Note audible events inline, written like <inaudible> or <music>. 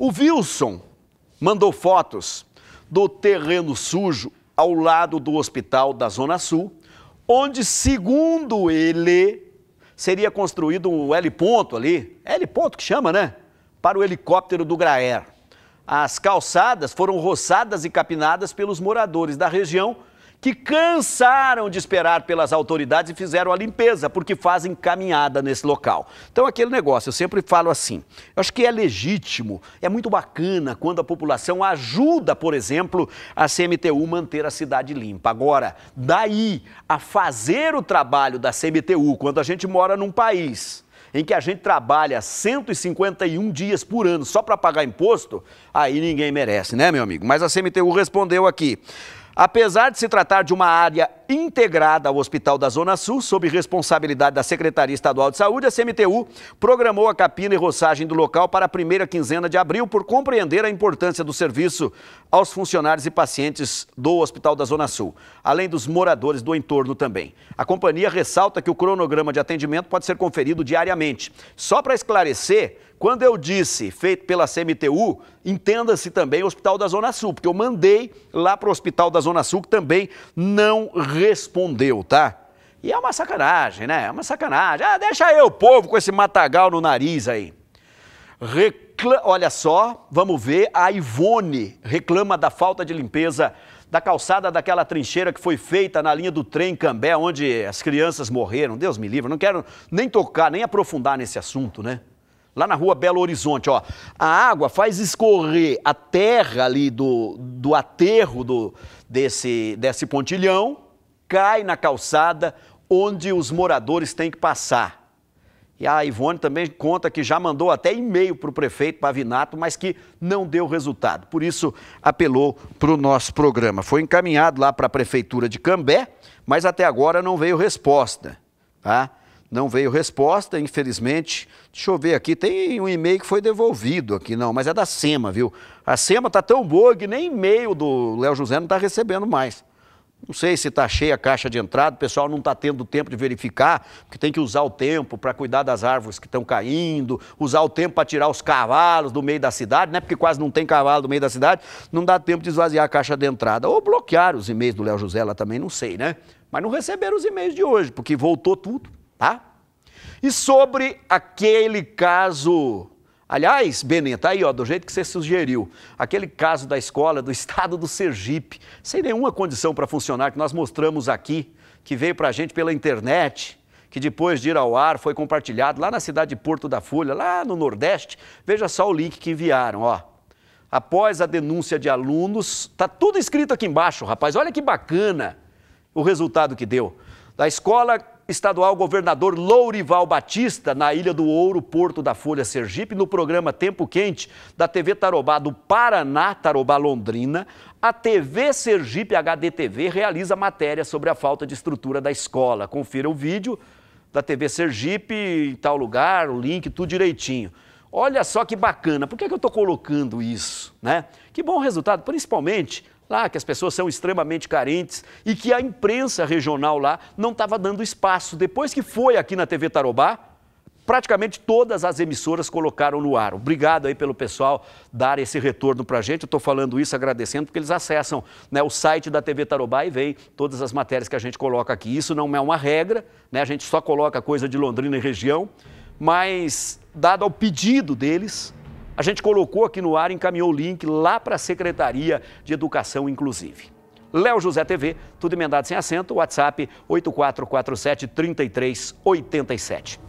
O Wilson mandou fotos do terreno sujo ao lado do hospital da Zona Sul, onde, segundo ele, seria construído um L ponto ali, é L ponto que chama, né? Para o helicóptero do Graer. As calçadas foram roçadas e capinadas pelos moradores da região que cansaram de esperar pelas autoridades e fizeram a limpeza, porque fazem caminhada nesse local. Então, aquele negócio, eu sempre falo assim: eu acho que é legítimo, é muito bacana quando a população ajuda, por exemplo, a CMTU manter a cidade limpa. Agora, daí a fazer o trabalho da CMTU, quando a gente mora num país em que a gente trabalha 151 dias por ano só para pagar imposto, aí ninguém merece, né, meu amigo? Mas a CMTU respondeu aqui. Apesar de se tratar de uma área integrada ao Hospital da Zona Sul, sob responsabilidade da Secretaria Estadual de Saúde, a CMTU programou a capina e roçagem do local para a primeira quinzena de abril, por compreender a importância do serviço aos funcionários e pacientes do Hospital da Zona Sul, além dos moradores do entorno também. A companhia ressalta que o cronograma de atendimento pode ser conferido diariamente. Só para esclarecer, quando eu disse feito pela CMTU, entenda-se também Hospital da Zona Sul, porque eu mandei lá para o Hospital da Zona Sul, que também não respondeu, tá? E é uma sacanagem, né? É uma sacanagem. Ah, deixa eu, povo, com esse matagal no nariz aí. Recla... Olha só, vamos ver. A Ivone reclama da falta de limpeza da calçada daquela trincheira que foi feita na linha do trem Cambé, onde as crianças morreram. Deus me livre, não quero nem tocar, nem aprofundar nesse assunto, né? Lá na rua Belo Horizonte, ó. A água faz escorrer a terra ali do, do aterro do, desse, desse pontilhão cai na calçada onde os moradores têm que passar. E a Ivone também conta que já mandou até e-mail para o prefeito Pavinato, mas que não deu resultado. Por isso, apelou para o nosso programa. Foi encaminhado lá para a prefeitura de Cambé, mas até agora não veio resposta. Tá? Não veio resposta, infelizmente. Deixa eu ver aqui, tem um e-mail que foi devolvido aqui, não, mas é da SEMA, viu? A SEMA tá tão boa que nem e-mail do Léo José não está recebendo mais. Não sei se está cheia a caixa de entrada, o pessoal não está tendo tempo de verificar, porque tem que usar o tempo para cuidar das árvores que estão caindo, usar o tempo para tirar os cavalos do meio da cidade, né? Porque quase não tem cavalo do meio da cidade, não dá tempo de esvaziar a caixa de entrada. Ou bloquear os e-mails do Léo José lá também, não sei, né? Mas não receberam os e-mails de hoje, porque voltou tudo, tá? E sobre aquele caso Aliás, Benê, tá aí, ó, do jeito que você sugeriu. Aquele caso da escola do <laughs> estado do Sergipe, sem nenhuma condição para funcionar, que nós mostramos aqui, que veio para a gente pela internet, que depois de ir ao ar foi compartilhado lá na cidade de Porto da Folha, lá no Nordeste. Veja só o link que enviaram, ó. Após a denúncia de alunos, tá tudo escrito aqui embaixo, rapaz. Olha que bacana o resultado que deu. Da escola estadual governador Lourival Batista, na Ilha do Ouro, Porto da Folha, Sergipe, no programa Tempo Quente da TV Tarobá do Paraná, Tarobá Londrina, a TV Sergipe HDTV realiza matéria sobre a falta de estrutura da escola. Confira o vídeo da TV Sergipe, em tal lugar, o link, tudo direitinho. Olha só que bacana, por que, é que eu estou colocando isso? Né? Que bom resultado, principalmente lá, ah, que as pessoas são extremamente carentes e que a imprensa regional lá não estava dando espaço. Depois que foi aqui na TV Tarobá, praticamente todas as emissoras colocaram no ar. Obrigado aí pelo pessoal dar esse retorno para a gente. Eu estou falando isso agradecendo porque eles acessam né, o site da TV Tarobá e veem todas as matérias que a gente coloca aqui. Isso não é uma regra, né? a gente só coloca coisa de Londrina e região, mas dado ao pedido deles, a gente colocou aqui no ar, encaminhou o link lá para a Secretaria de Educação, inclusive. Léo José TV, tudo emendado sem acento, WhatsApp 8447 3387.